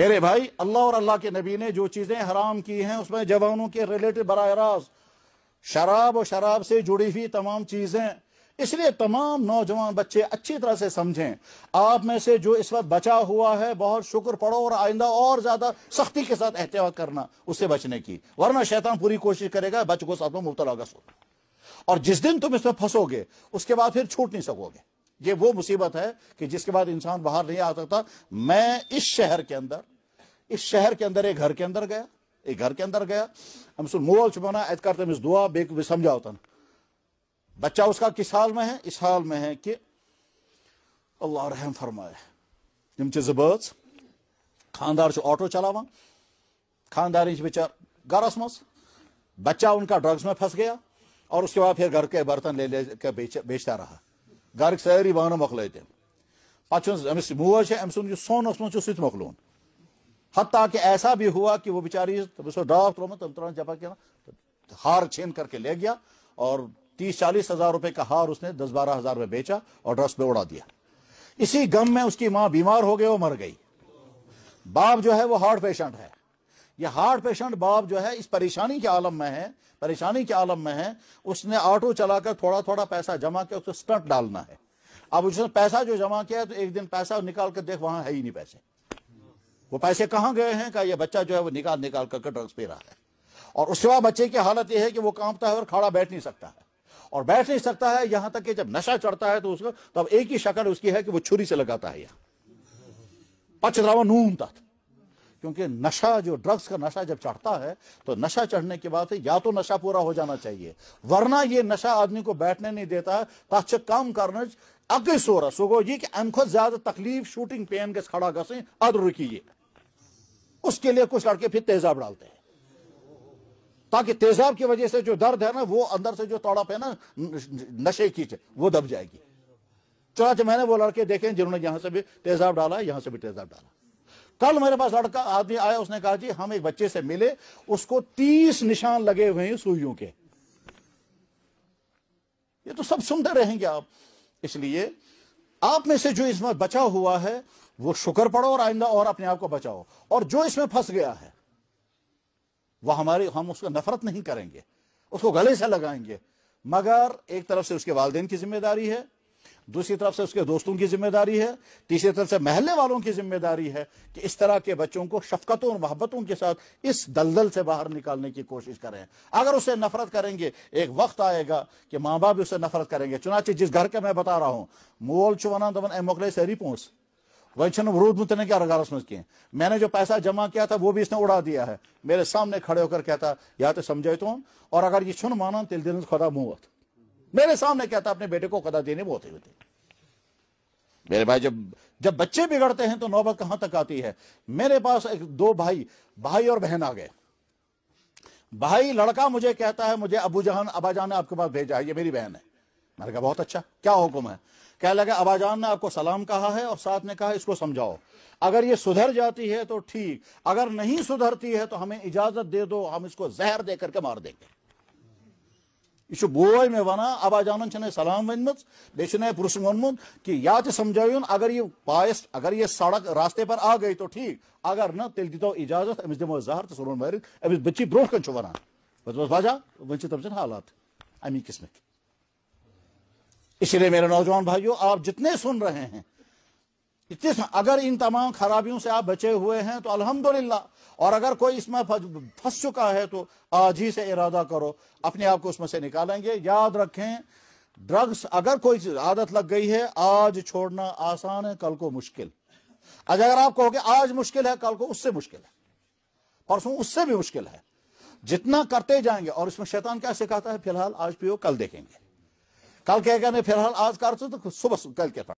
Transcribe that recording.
मेरे भाई अल्लाह और अल्लाह के नबी ने जो चीज़ें हराम की हैं उसमें जवानों के रिलेटेड बर रास्त शराब और शराब से जुड़ी हुई तमाम चीज़ें इसलिए तमाम नौजवान बच्चे अच्छी तरह से समझें आप में से जो इस वक्त बचा हुआ है बहुत शुक्र पढ़ो और आइंदा और ज़्यादा सख्ती के साथ एहतियात करना उससे बचने की वरना शैतान पूरी कोशिश करेगा बच को साथ में मुबतला और जिस दिन तुम इसमें फंसोगे उसके बाद फिर छूट नहीं सकोगे ये वो मुसीबत है कि जिसके बाद इंसान बाहर नहीं आ सकता मैं इस शहर के अंदर इस शहर के अंदर एक घर के अंदर गया एक घर के अंदर गया हम सुन मोल छुपाना ऐत करते मिस दुआ बेक समझा होता ना बच्चा उसका किस हाल में है इस हाल में है कि अल्लाह रहम फरमाए चे जबर्ज खानदार ऑटो चलावान खानदार बेचार गरस मस बच्चा उनका ड्रग्स में फंस गया और उसके बाद फिर घर के बर्तन ले लेकर बेचता रहा गरक सारी बानह मकल तम मोज है अम सोन मह सह मकलून हत्या ऐसा भी हुआ कि वो बेचारी तब डाव त्रोम तब त्रा जपा क्या हार छीन करके ले गया और तीस चालीस हजार रुपए का हार उसने दस बारह हजार में बेचा और ड्रस में उड़ा दिया इसी गम में उसकी माँ बीमार हो गई और मर गई बाप जो है वो हार्ट पेशेंट है ये हार्ट पेशेंट बाप जो है इस परेशानी के आलम में है परेशानी के आलम में है उसने ऑटो चलाकर थोड़ा थोड़ा पैसा जमा किया उसको स्टंट डालना है अब उसने पैसा जो जमा किया तो एक दिन पैसा निकाल कर देख वहां है ही नहीं पैसे वो पैसे कहाँ गए हैं का ये बच्चा जो है वो निकाल निकाल करके ड्रग्स पी रहा है और उसके बाद बच्चे की हालत यह है कि वो कांपता है और खड़ा बैठ नहीं सकता है और बैठ नहीं सकता है यहां तक कि जब नशा चढ़ता है तो उसको तब एक ही शक्ल उसकी है कि वो छुरी से लगाता है यहाँ पचरावा नूम था क्योंकि नशा जो ड्रग्स का नशा जब चढ़ता है तो नशा चढ़ने की बात है या तो नशा पूरा हो जाना चाहिए वरना ये नशा आदमी को बैठने नहीं देता ताकि काम करना अगे सोरा सो ये कि अम ज्यादा तकलीफ शूटिंग पेन गस खड़ा गसें अद रुकी उसके लिए कुछ लड़के फिर तेजाब डालते हैं ताकि तेजाब की वजह से जो दर्द है ना वो अंदर से जो तोड़ा है ना नशे की वो दब जाएगी चाचा मैंने वो लड़के देखे जिन्होंने यहां से भी तेजाब डाला यहां से भी तेजाब डाला कल मेरे पास लड़का आदमी आया उसने कहा जी हम एक बच्चे से मिले उसको तीस निशान लगे हुए हैं सुइयों के ये तो सब सुनते रहेंगे आप इसलिए आप में से जो इसमें बचा हुआ है वो शुक्र पढ़ो और आइंदा और अपने आप को बचाओ और जो इसमें फंस गया है वह हमारी हम उसको नफरत नहीं करेंगे उसको गले से लगाएंगे मगर एक तरफ से उसके वालदेन की जिम्मेदारी है दूसरी तरफ से उसके दोस्तों की जिम्मेदारी है तीसरी तरफ से महल्ले वालों की जिम्मेदारी है कि इस तरह के बच्चों को शफकतों और मोहब्बतों के साथ इस दलदल से बाहर निकालने की कोशिश करें अगर उससे नफरत करेंगे एक वक्त आएगा कि माँ बाप उससे नफरत करेंगे चुनाचे जिस घर के मैं बता रहा हूँ मोल चुना दमन मोकले से रिपोस वही छन वरूद मुतने क्या रगारस मज किए मैंने जो पैसा जमा किया था वो भी इसने उड़ा दिया है मेरे सामने खड़े होकर कहता या तो समझे तो और अगर ये छुन माना तिल दिन खुदा मुहत मेरे सामने कहता अपने बेटे को कदा देने बहुत होते मेरे भाई जब जब बच्चे बिगड़ते हैं तो नौबत कहां तक आती है मेरे पास एक दो भाई भाई और बहन आ गए भाई लड़का मुझे कहता है मुझे अबू जहान अबाजान ने आपके पास भेजा है ये मेरी बहन है मैंने कहा बहुत अच्छा क्या हुक्म है कह लगा अबाजान ने आपको सलाम कहा है और साथ में कहा इसको समझाओ अगर ये सुधर जाती है तो ठीक अगर नहीं सुधरती है तो हमें इजाजत दे दो हम इसको जहर दे करके मार देंगे यह बोय मे वन आबाजानन चने सलाम वनम बे पुरुष वोनमुत कि या तो समझायुन अगर यह पायस अगर यह सड़क रास्ते पर आ गई तो ठीक अगर न तेल दितो इजाजत अमिस दिमो जहर तो सोन मारित अमिस बच्ची ब्रोह कन वन बस वजह वन तम हालात अमी किस्मत इसलिए मेरे नौजवान भाइयों आप जितने सुन रहे हैं किस अगर इन तमाम खराबियों से आप बचे हुए हैं तो अल्हम्दुलिल्लाह और अगर कोई इसमें फंस चुका है तो आज ही से इरादा करो अपने आप को उसमें से निकालेंगे याद रखें ड्रग्स अगर कोई आदत लग गई है आज छोड़ना आसान है कल को मुश्किल आज अगर आप कहोगे आज मुश्किल है कल को उससे मुश्किल है परसों उससे भी मुश्किल है जितना करते जाएंगे और इसमें शैतान क्या सिखाता है फिलहाल आज पियो कल देखेंगे कल कहेगा नहीं फिलहाल आज कर तो, तो सुबह कल के